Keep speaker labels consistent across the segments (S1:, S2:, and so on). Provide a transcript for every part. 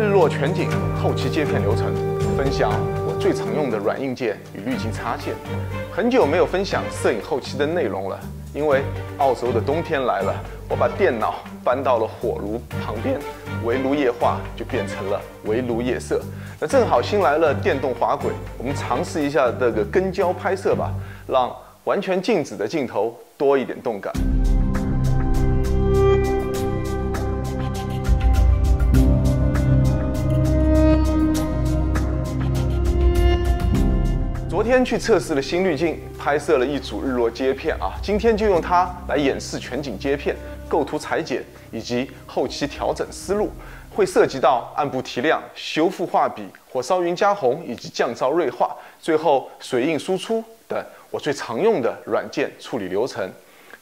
S1: 日落全景后期接片流程，分享我最常用的软硬件与滤镜插件。很久没有分享摄影后期的内容了，因为澳洲的冬天来了，我把电脑搬到了火炉旁边，围炉夜话就变成了围炉夜色。那正好新来了电动滑轨，我们尝试一下这个跟焦拍摄吧，让完全静止的镜头多一点动感。昨天去测试了新滤镜，拍摄了一组日落街片啊。今天就用它来演示全景接片构图裁剪以及后期调整思路，会涉及到暗部提亮、修复画笔、火烧云加红以及降噪锐化，最后水印输出等我最常用的软件处理流程。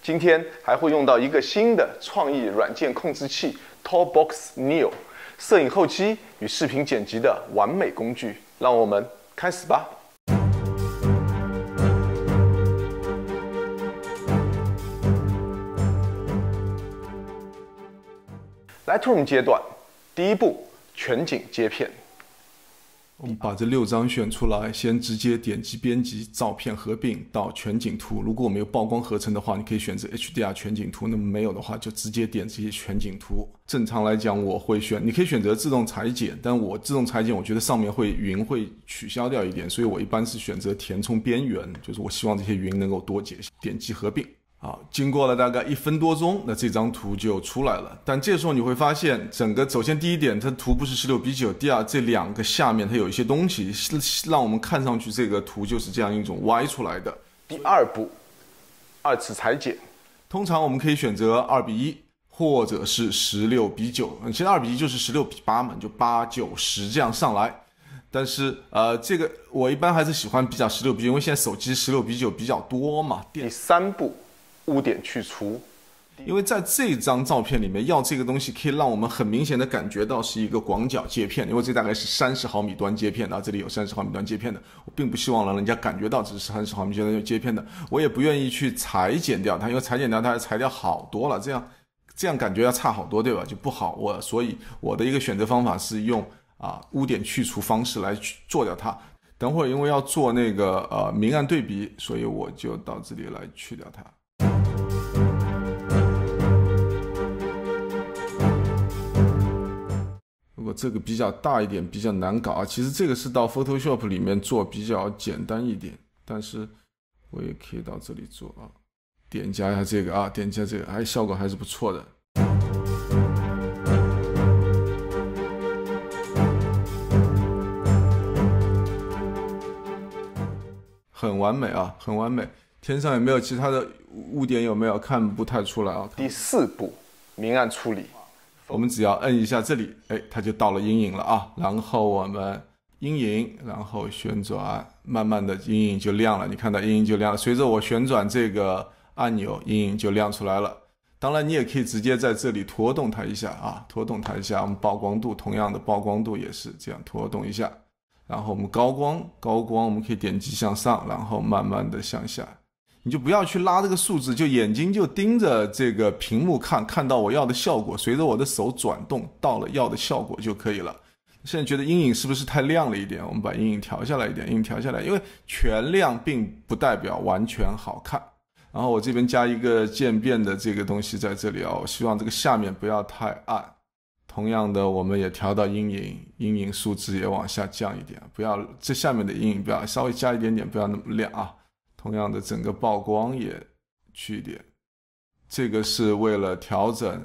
S1: 今天还会用到一个新的创意软件控制器 t a l l b o x Neo，摄影后期与视频剪辑的完美工具。让我们开始吧。Lightroom 阶段，第一步全景接片。我们把这六张选出来，先直接点击编辑照片合并到全景图。如果我们有曝光合成的话，你可以选择 HDR 全景图；那么没有的话，就直接点这些全景图。正常来讲，我会选，你可以选择自动裁剪，但我自动裁剪，我觉得上面会云会取消掉一点，所以我一般是选择填充边缘，就是我希望这些云能够多一些。点击合并。好，经过了大概一分多钟，那这张图就出来了。但这时候你会发现，整个首先第一点，它图不是十六比九。第二，这两个下面它有一些东西，让我们看上去这个图就是这样一种歪出来的。第二步，二次裁剪，通常我们可以选择二比一，或者是十六比九。嗯，其实二比一就是十六比八嘛，就八九十这样上来。但是呃，这个我一般还是喜欢比较十六比，因为现在手机十六比九比较多嘛。第三步。污点去除，因为在这张照片里面，要这个东西可以让我们很明显的感觉到是一个广角接片，因为这大概是三十毫米端接片，然后这里有三十毫米端接片的。我并不希望让人家感觉到这是三十毫米接片的，我也不愿意去裁剪掉它，因为裁剪掉它裁掉好多了，这样这样感觉要差好多，对吧？就不好。我所以我的一个选择方法是用啊污点去除方式来去掉它。等会因为要做那个呃明暗对比，所以我就到这里来去掉它。我这个比较大一点，比较难搞啊。其实这个是到 Photoshop 里面做比较简单一点，但是我也可以到这里做啊。点加一下这个啊，点加这个，哎，效果还是不错的，很完美啊，很完美。天上有没有其他的污点？有没有看不太出来啊？第四步，明暗处理。我们只要摁一下这里，哎，它就到了阴影了啊。然后我们阴影，然后旋转，慢慢的阴影就亮了。你看到阴影就亮，随着我旋转这个按钮，阴影就亮出来了。当然，你也可以直接在这里拖动它一下啊，拖动它一下。我们曝光度，同样的曝光度也是这样拖动一下。然后我们高光，高光我们可以点击向上，然后慢慢的向下。你就不要去拉这个数字，就眼睛就盯着这个屏幕看，看到我要的效果，随着我的手转动到了要的效果就可以了。现在觉得阴影是不是太亮了一点？我们把阴影调下来一点，阴影调下来，因为全亮并不代表完全好看。然后我这边加一个渐变的这个东西在这里啊，我希望这个下面不要太暗。同样的，我们也调到阴影，阴影数值也往下降一点，不要这下面的阴影不要稍微加一点点，不要那么亮啊。同样的，整个曝光也去一点，这个是为了调整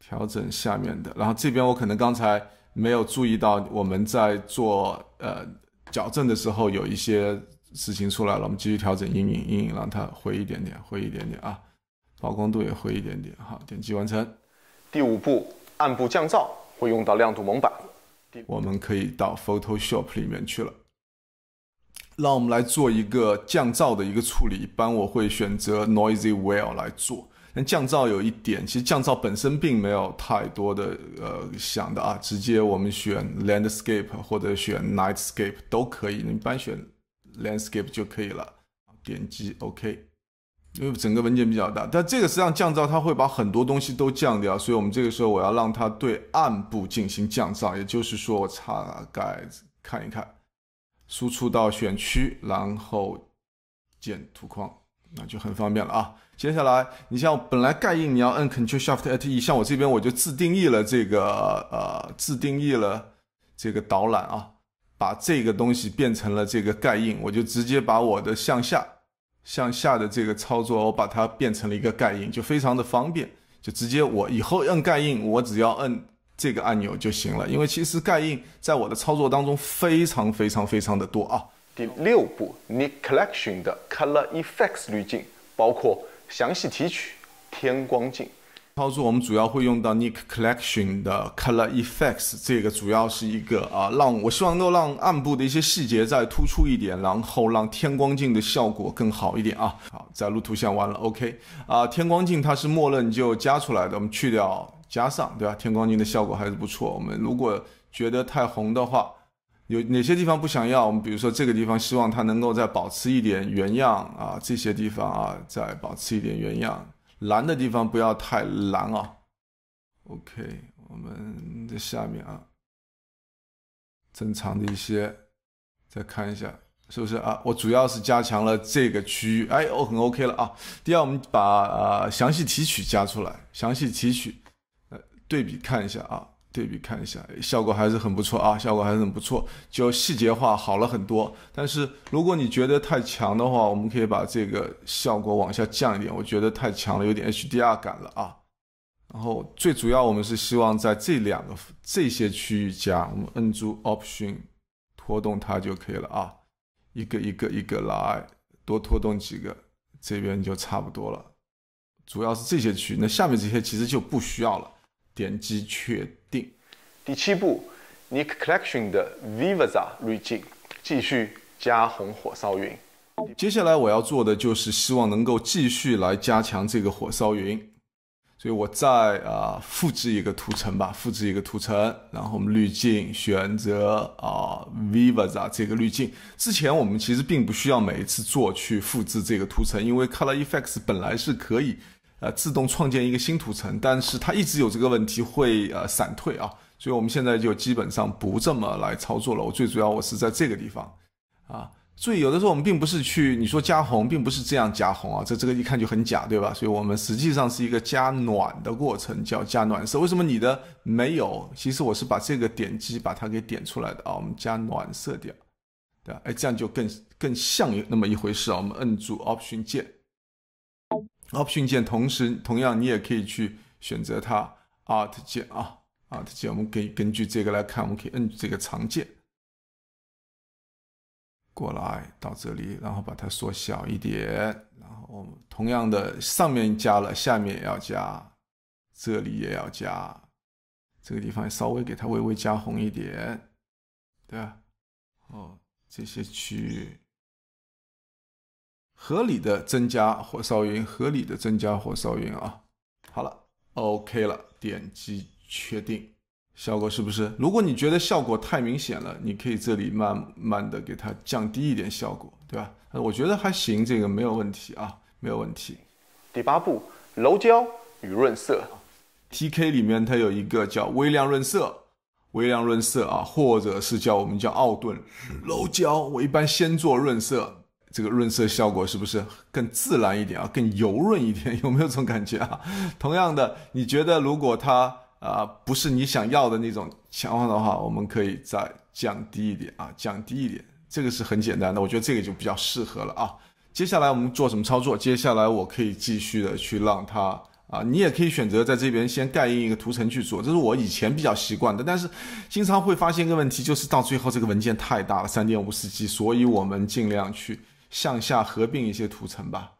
S1: 调整下面的。然后这边我可能刚才没有注意到，我们在做呃矫正的时候有一些事情出来了，我们继续调整阴影阴影，让它灰一点点，灰一点点啊，曝光度也灰一点点。好，点击完成。第五步，暗部降噪会用到亮度蒙版，我们可以到 Photoshop 里面去了。让我们来做一个降噪的一个处理，一般我会选择 Noisy Well 来做。但降噪有一点，其实降噪本身并没有太多的呃想的啊，直接我们选 Landscape 或者选 Nightscape 都可以，一般选 Landscape 就可以了。点击 OK，因为整个文件比较大，但这个实际上降噪它会把很多东西都降掉，所以我们这个时候我要让它对暗部进行降噪，也就是说我擦改看一看。输出到选区，然后建图框，那就很方便了啊。接下来，你像本来盖印你要摁 c t r l Shift a l 像我这边我就自定义了这个呃，自定义了这个导览啊，把这个东西变成了这个盖印，我就直接把我的向下向下的这个操作，我把它变成了一个盖印，就非常的方便，就直接我以后摁盖印，我只要摁。这个按钮就行了，因为其实盖印在我的操作当中非常非常非常的多啊。第六步，Nick Collection 的 Color Effects 滤镜，包括详细提取天光镜操作，我们主要会用到 Nick Collection 的 Color Effects，这个主要是一个啊，让我希望能够让暗部的一些细节再突出一点，然后让天光镜的效果更好一点啊。好，在录图像完了，OK 啊，天光镜它是默认就加出来的，我们去掉。加上，对吧？天光镜的效果还是不错。我们如果觉得太红的话，有哪些地方不想要？我们比如说这个地方，希望它能够再保持一点原样啊，这些地方啊，再保持一点原样。蓝的地方不要太蓝啊。OK，我们的下面啊，正常的一些，再看一下是不是啊？我主要是加强了这个区域，哎，哦，很 OK 了啊。第二，我们把啊详细提取加出来，详细提取。对比看一下啊，对比看一下，效果还是很不错啊，效果还是很不错，就细节化好了很多。但是如果你觉得太强的话，我们可以把这个效果往下降一点。我觉得太强了，有点 HDR 感了啊。然后最主要我们是希望在这两个这些区域加，我们摁住 Option 拖动它就可以了啊，一个一个一个来，多拖动几个，这边就差不多了。主要是这些区，那下面这些其实就不需要了。点击确定。第七步，Nick Collection 的 Vivaza 滤镜，继续加红火烧云。接下来我要做的就是希望能够继续来加强这个火烧云，所以我再啊复制一个图层吧，复制一个图层，然后我们滤镜选择啊 Vivaza 这个滤镜。之前我们其实并不需要每一次做去复制这个图层，因为 Color Effects 本来是可以。呃，自动创建一个新图层，但是它一直有这个问题会呃闪退啊，所以我们现在就基本上不这么来操作了。我最主要我是在这个地方，啊，所以有的时候我们并不是去你说加红，并不是这样加红啊，这这个一看就很假，对吧？所以我们实际上是一个加暖的过程，叫加暖色。为什么你的没有？其实我是把这个点击把它给点出来的啊，我们加暖色调，对吧？哎，这样就更更像有那么一回事啊。我们摁住 Option 键。Option 键同时，同样你也可以去选择它。Alt 键啊，Alt 键，我们可以根据这个来看，我们可以摁这个长键过来到这里，然后把它缩小一点。然后同样的，上面加了，下面也要加，这里也要加，这个地方稍微给它微微加红一点，对吧？哦，这些区域。合理的增加火烧云，合理的增加火烧云啊。好了，OK 了，点击确定，效果是不是？如果你觉得效果太明显了，你可以这里慢慢的给它降低一点效果，对吧？我觉得还行，这个没有问题啊，没有问题。第八步，柔焦与润色。TK 里面它有一个叫微量润色，微量润色啊，或者是叫我们叫奥顿柔焦。我一般先做润色。这个润色效果是不是更自然一点啊？更油润一点，有没有这种感觉啊？同样的，你觉得如果它啊不是你想要的那种情况的话，我们可以再降低一点啊，降低一点。这个是很简单的，我觉得这个就比较适合了啊。接下来我们做什么操作？接下来我可以继续的去让它啊，你也可以选择在这边先盖印一个图层去做，这是我以前比较习惯的。但是经常会发现一个问题，就是到最后这个文件太大了，三点五四 G，所以我们尽量去。向下合并一些图层吧。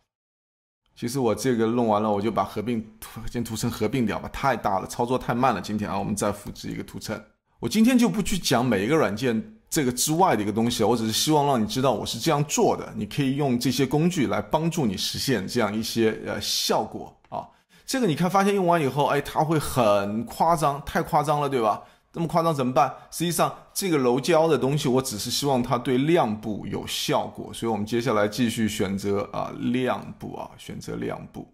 S1: 其实我这个弄完了，我就把合并图先图层合并掉吧，太大了，操作太慢了。今天啊，我们再复制一个图层。我今天就不去讲每一个软件这个之外的一个东西我只是希望让你知道我是这样做的，你可以用这些工具来帮助你实现这样一些呃效果啊。这个你看，发现用完以后，哎，它会很夸张，太夸张了，对吧？那么夸张怎么办？实际上，这个柔焦的东西，我只是希望它对亮部有效果，所以我们接下来继续选择啊亮部啊，选择亮部，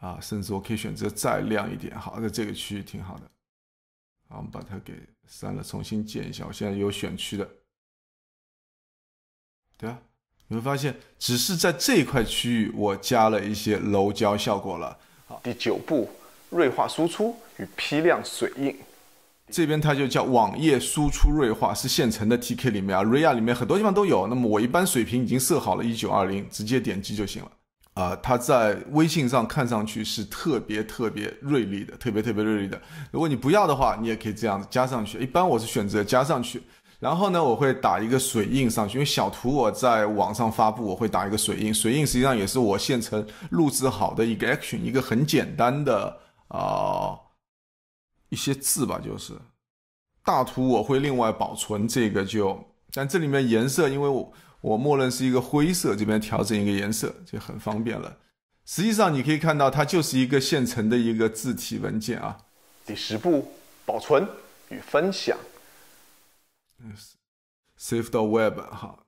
S1: 啊，甚至我可以选择再亮一点。好，在这个区域挺好的，好，我们把它给删了，重新建一下。我现在有选区的，对啊，你会发现，只是在这一块区域，我加了一些柔焦效果了。好，第九步，锐化输出与批量水印。这边它就叫网页输出锐化，是现成的。T K 里面啊，Ria 里面很多地方都有。那么我一般水平已经设好了，一九二零，直接点击就行了。啊，它在微信上看上去是特别特别锐利的，特别特别锐利的。如果你不要的话，你也可以这样子加上去。一般我是选择加上去，然后呢，我会打一个水印上去，因为小图我在网上发布，我会打一个水印。水印实际上也是我现成录制好的一个 Action，一个很简单的啊。一些字吧，就是大图我会另外保存，这个就但这里面颜色，因为我我默认是一个灰色，这边调整一个颜色就很方便了。实际上你可以看到，它就是一个现成的一个字体文件啊。第十步，保存与分享，Save t Web 哈，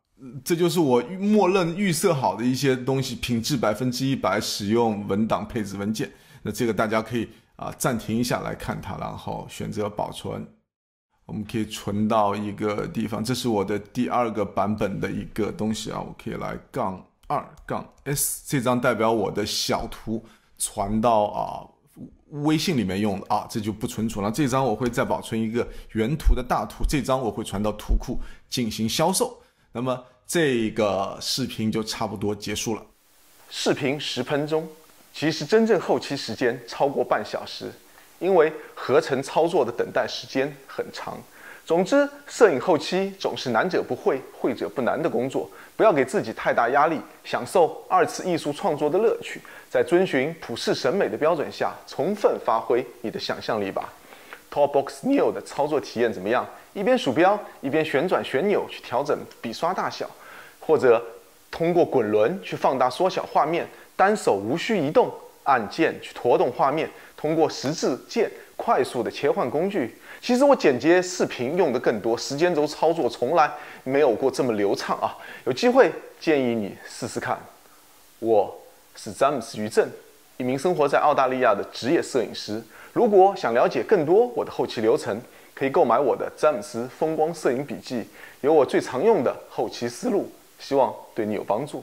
S1: 这就是我默认预设好的一些东西，品质百分之一百，使用文档配置文件。那这个大家可以。啊，暂停一下来看它，然后选择保存。我们可以存到一个地方，这是我的第二个版本的一个东西啊。我可以来杠二杠 S，这张代表我的小图传到啊微信里面用的啊，这就不存储了。这张我会再保存一个原图的大图，这张我会传到图库进行销售。那么这个视频就差不多结束了，视频十分钟。其实真正后期时间超过半小时，因为合成操作的等待时间很长。总之，摄影后期总是难者不会，会者不难的工作。不要给自己太大压力，享受二次艺术创作的乐趣，在遵循普世审美的标准下，充分发挥你的想象力吧。TopBox New 的操作体验怎么样？一边鼠标一边旋转旋钮去调整笔刷大小，或者通过滚轮去放大缩小画面。单手无需移动按键去拖动画面，通过十字键快速的切换工具。其实我剪接视频用的更多，时间轴操作从来没有过这么流畅啊！有机会建议你试试看。我是詹姆斯于正，一名生活在澳大利亚的职业摄影师。如果想了解更多我的后期流程，可以购买我的《詹姆斯风光摄影笔记》，有我最常用的后期思路，希望对你有帮助。